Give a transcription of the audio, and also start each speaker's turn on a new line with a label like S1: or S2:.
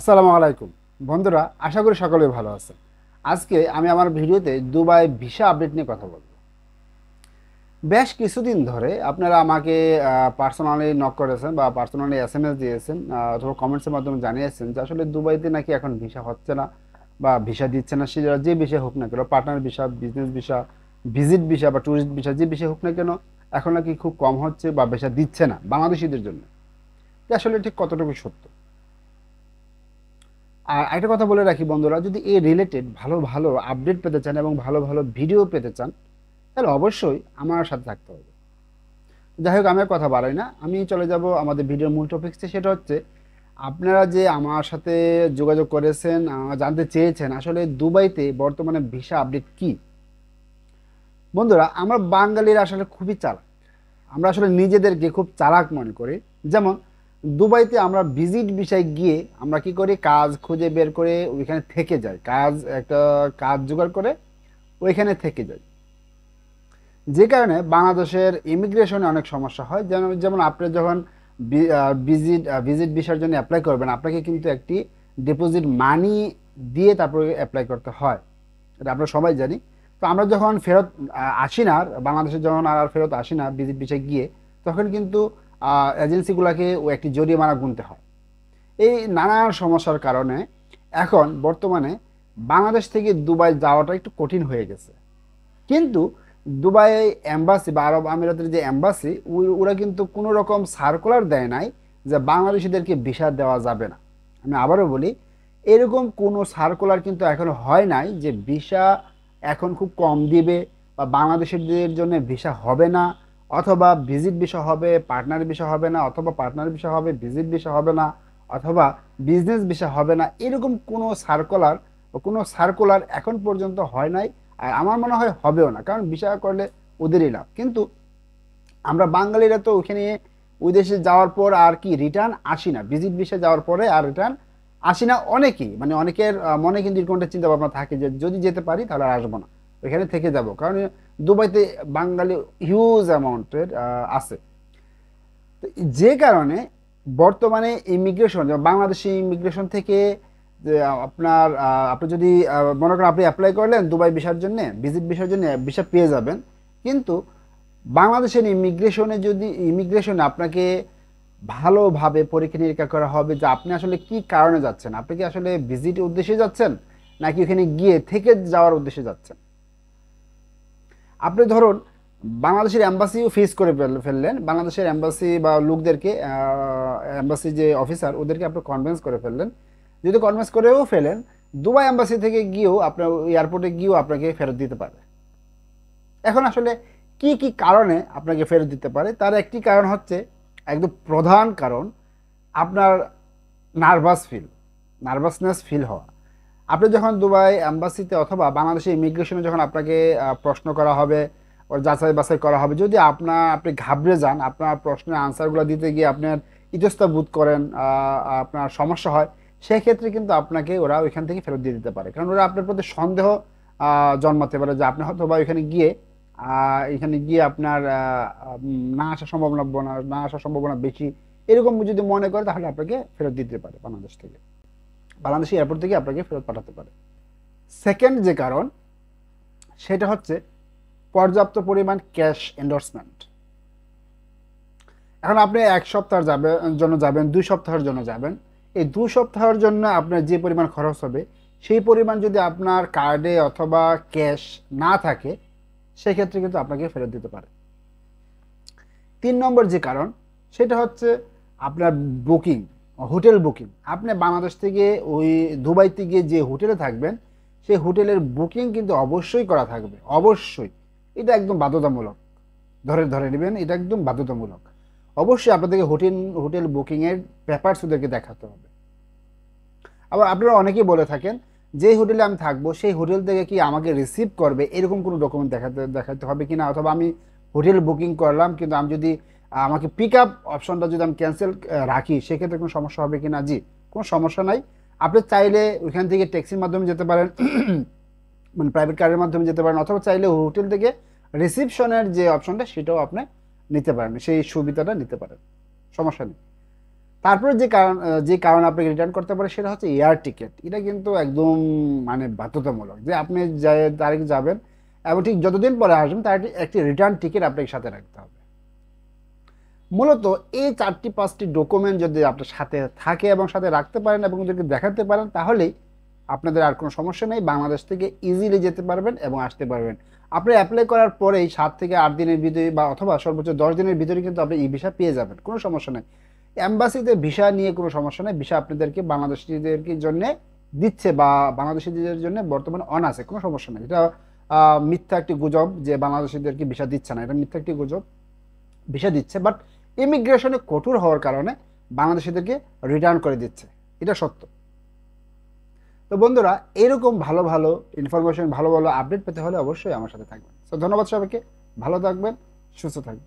S1: আসসালামু আলাইকুম বন্ধুরা আশা করি সকলে ভালো আছেন আজকে আমি আমার ভিডিওতে দুবাই ভিসা আপডেট নিয়ে কথা বলব বেশ কিছুদিন ধরে আপনারা আমাকে পার্সোনালি নক করেছেন বা পার্সোনালি এস এম এস দিয়েছেন অথবা কমেন্টসের মাধ্যমে জানিয়েছেন যে আসলে দুবাইতে নাকি এখন ভিসা হচ্ছে না বা ভিসা দিচ্ছে না সে যে বিষয় হোক না কেন partner visa business visa visit visa বা ট্যুরিস্ট ভিসা যে বিষয় হোক না কেন এখন নাকি খুব কম হচ্ছে বা ভিসা দিচ্ছে না বাংলাদেশিদের জন্য আসলে ঠিক কতটুকু সত্য আর একটা কথা বলে রাখি বন্ধুরা যদি এ রিলেটেড ভালো ভালো আপডেট পেতে চান এবং ভালো ভালো ভিডিও পেতে চান তাহলে অবশ্যই আমার সাথে থাকতে হবে যাই হোক আমি কথা বাড়াই না আমি চলে যাব আমাদের ভিডিওর মূল টপিক্সে সেটা হচ্ছে আপনারা যে আমার সাথে যোগাযোগ করেছেন জানতে চেয়েছেন আসলে দুবাইতে বর্তমানে ভিসা আপডেট কি বন্ধুরা আমরা বাঙালিরা আসলে খুবই চালাক আমরা আসলে নিজেদেরকে খুব চালাক মনে করি যেমন দুবাইতে আমরা ভিজিট বিষয় গিয়ে আমরা কি করি কাজ খুঁজে বের করে ওইখানে থেকে যাই কাজ একটা কাজ জোগাড় করে ওইখানে থেকে যাই যে কারণে বাংলাদেশের ইমিগ্রেশনে অনেক সমস্যা হয় যেমন যেমন আপনি যখন ভিজিট ভিজিট ভিসার জন্য অ্যাপ্লাই করবেন আপনাকে কিন্তু একটি ডিপোজিট মানি দিয়ে তারপরে অ্যাপ্লাই করতে হয় এটা আমরা সবাই জানি তো আমরা যখন ফেরত আসি না বাংলাদেশে যখন আর ফেরত আসি না ভিজিট বিষয়ে গিয়ে তখন কিন্তু এজেন্সিগুলোকে ও একটি জরিমানা গুনতে হয় এই নানা সমস্যার কারণে এখন বর্তমানে বাংলাদেশ থেকে দুবাই যাওয়াটা একটু কঠিন হয়ে গেছে কিন্তু দুবাই অ্যাম্বাসি বা আরব আমিরাতের যে অ্যাম্বাসি ওরা কিন্তু কোনো রকম সার্কুলার দেয় নাই যে বাংলাদেশিদেরকে ভিসা দেওয়া যাবে না আমি আবারও বলি এরকম কোনো সার্কুলার কিন্তু এখন হয় নাই যে ভিসা এখন খুব কম দিবে বা বাংলাদেশিদের জন্য ভিসা হবে না অথবা ভিজিট বিষয় হবে পার্টনার বিষয় হবে না অথবা পার্টনার বিষয় হবে ভিজিট বিষয় হবে না অথবা বিজনেস বিষয় হবে না এরকম কোনো সার্কুলার কোনো সার্কুলার এখন পর্যন্ত হয় নাই আর আমার মনে হয় হবেও না কারণ বিষয় করলে ওদেরই লাভ কিন্তু আমরা বাঙালিরা তো ওখানে ওই দেশে যাওয়ার পর আর কি রিটার্ন আসি না ভিজিট বিষয়ে যাওয়ার পরে আর রিটার্ন আসি না অনেকেই মানে অনেকের মনে কিন্তু এরকমটা চিন্তা ভাবনা থাকে যে যদি যেতে পারি তাহলে আর আসবো না এখানে থেকে যাব কারণ দুবাইতে বাঙালি হিউজ অ্যামাউন্টের আছে যে কারণে বর্তমানে ইমিগ্রেশন বাংলাদেশি ইমিগ্রেশন থেকে আপনার আপনি যদি মনে করেন আপনি অ্যাপ্লাই করলেন দুবাই বিষার জন্য ভিজিট বিষার জন্য বিষা পেয়ে যাবেন কিন্তু বাংলাদেশের ইমিগ্রেশনে যদি ইমিগ্রেশনে আপনাকে ভালোভাবে পরীক্ষা নিরীক্ষা করা হবে যে আপনি আসলে কি কারণে যাচ্ছেন আপনি কি আসলে ভিজিট উদ্দেশ্যে যাচ্ছেন নাকি ওখানে গিয়ে থেকে যাওয়ার উদ্দেশ্যে যাচ্ছেন আপনি ধরুন বাংলাদেশের অ্যাম্বাসিও ফেস করে ফেললেন বাংলাদেশের অ্যাম্বাসি বা লোকদেরকে অ্যাম্বাসি যে অফিসার ওদেরকে আপনি কনভেন্স করে ফেললেন যদি কনভেন্স করেও ফেলেন দুবাই অ্যাম্বাসি থেকে গিয়েও আপনার এয়ারপোর্টে গিয়েও আপনাকে ফেরত দিতে পারে এখন আসলে কি কি কারণে আপনাকে ফেরত দিতে পারে তার একটি কারণ হচ্ছে একদম প্রধান কারণ আপনার নার্ভাস ফিল নার্ভাসনেস ফিল হওয়া আপনি যখন দুবাই অ্যাম্বাসিতে অথবা বাংলাদেশে ইমিগ্রেশনে যখন আপনাকে প্রশ্ন করা হবে যাচাই বাছাই করা হবে যদি আপনার আপনি ঘাবড়ে যান আপনার প্রশ্নের আনসারগুলো দিতে গিয়ে আপনার ইতস্তা বোধ করেন আপনার সমস্যা হয় সেক্ষেত্রে কিন্তু আপনাকে ওরা ওইখান থেকে ফেরত দিয়ে দিতে পারে কারণ ওরা আপনার প্রতি সন্দেহ জন্মাতে পারে যে আপনি হয়তো বা ওইখানে গিয়ে এখানে গিয়ে আপনার না আসার সম্ভাবনা না আসার সম্ভাবনা বেশি এরকম যদি মনে করে তাহলে আপনাকে ফেরত দিতে পারে বাংলাদেশ থেকে বাংলাদেশি এয়ারপোর্ট থেকে আপনাকে ফেরত পাঠাতে পারে সেকেন্ড যে কারণ সেটা হচ্ছে পর্যাপ্ত পরিমাণ ক্যাশ এন্ডোর্সমেন্ট এখন আপনি এক সপ্তাহের যাবে জন্য যাবেন দুই সপ্তাহের জন্য যাবেন এই দু সপ্তাহের জন্য আপনার যে পরিমাণ খরচ হবে সেই পরিমাণ যদি আপনার কার্ডে অথবা ক্যাশ না থাকে সেক্ষেত্রে কিন্তু আপনাকে ফেরত দিতে পারে তিন নম্বর যে কারণ সেটা হচ্ছে আপনার বুকিং হোটেল বুকিং আপনি বাংলাদেশ থেকে ওই দুবাইতে গিয়ে যে হোটেলে থাকবেন সেই হোটেলের বুকিং কিন্তু অবশ্যই করা থাকবে অবশ্যই এটা একদম বাধ্যতামূলক ধরে ধরে নেবেন এটা একদম বাধ্যতামূলক অবশ্যই আপনাদেরকে হোটেল হোটেল বুকিংয়ের ব্যাপার ওদেরকে দেখাতে হবে আবার আপনারা অনেকেই বলে থাকেন যে হোটেলে আমি থাকবো সেই হোটেল থেকে কি আমাকে রিসিভ করবে এরকম কোনো ডকুমেন্ট দেখাতে দেখাতে হবে কি না অথবা আমি হোটেল বুকিং করলাম কিন্তু আমি যদি আমাকে পিক আপ অপশনটা যদি আমি ক্যান্সেল রাখি সেক্ষেত্রে কোনো সমস্যা হবে কি না জি কোনো সমস্যা নাই আপনি চাইলে ওইখান থেকে ট্যাক্সির মাধ্যমে যেতে পারেন মানে প্রাইভেট কারের মাধ্যমে যেতে পারেন অথবা চাইলে হোটেল থেকে রিসিপশনের যে অপশনটা সেটাও আপনি নিতে পারেন সেই সুবিধাটা নিতে পারেন সমস্যা নেই তারপরে যে কারণ যে কারণ আপনাকে রিটার্ন করতে পারে সেটা হচ্ছে এয়ার টিকিট এটা কিন্তু একদম মানে বাধ্যতামূলক যে আপনি যে তারিখ যাবেন এবং ঠিক যতদিন পরে আসবেন তার একটি রিটার্ন টিকিট আপনাকে সাথে রাখতে হবে মূলত এই চারটি পাঁচটি ডকুমেন্ট যদি আপনার সাথে থাকে এবং সাথে রাখতে পারেন এবং যদি দেখাতে পারেন তাহলেই আপনাদের আর কোনো সমস্যা নেই বাংলাদেশ থেকে ইজিলি যেতে পারবেন এবং আসতে পারবেন আপনি অ্যাপ্লাই করার পরেই সাত থেকে আট দিনের ভিতরে বা অথবা সর্বোচ্চ দশ দিনের ভিতরে কিন্তু আপনি ই ভিসা পেয়ে যাবেন কোনো সমস্যা নেই অ্যাম্বাসিতে ভিসা নিয়ে কোনো সমস্যা নেই ভিসা আপনাদেরকে বাংলাদেশিদেরকে জন্য দিচ্ছে বা বাংলাদেশিদের জন্য বর্তমানে অন আছে কোনো সমস্যা নেই এটা মিথ্যা একটি গুজব যে বাংলাদেশিদেরকে ভিসা দিচ্ছে না এটা মিথ্যা একটি গুজব ভিসা দিচ্ছে বাট ইমিগ্রেশনে কঠোর হওয়ার কারণে বাংলাদেশিদেরকে রিটার্ন করে দিচ্ছে এটা সত্য তো বন্ধুরা এরকম ভালো ভালো ইনফরমেশন ভালো ভালো আপডেট পেতে হলে অবশ্যই আমার সাথে থাকবেন তো ধন্যবাদ সবাইকে ভালো থাকবেন সুস্থ থাকবেন